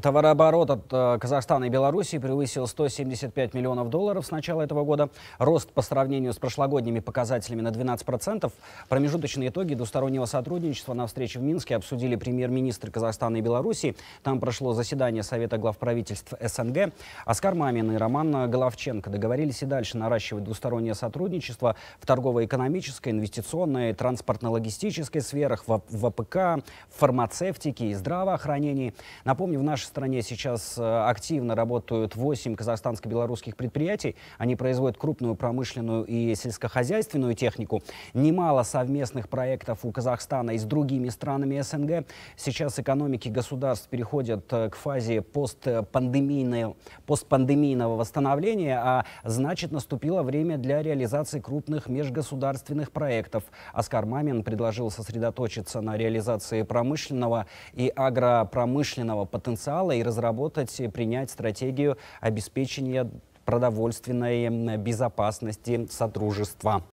Товарооборот от э, Казахстана и Белоруссии превысил 175 миллионов долларов с начала этого года. Рост по сравнению с прошлогодними показателями на 12%. Промежуточные итоги двустороннего сотрудничества на встрече в Минске обсудили премьер-министр Казахстана и Белоруссии. Там прошло заседание Совета глав правительств СНГ. Оскар Мамин и Роман Головченко договорились и дальше наращивать двустороннее сотрудничество в торгово-экономической, инвестиционной, транспортно-логистической сферах, в ВПК, в фармацевтике и здравоохранении. Напомню, в нашей стране сейчас э, активно работают 8 казахстанско-белорусских предприятий. Они производят крупную промышленную и сельскохозяйственную технику. Немало совместных проектов у Казахстана и с другими странами СНГ. Сейчас экономики государств переходят э, к фазе постпандемийного восстановления, а значит наступило время для реализации крупных межгосударственных проектов. Оскар Мамин предложил сосредоточиться на реализации промышленного и агропромышленного потенциала канала и разработать, принять стратегию обеспечения продовольственной безопасности сотрудничества.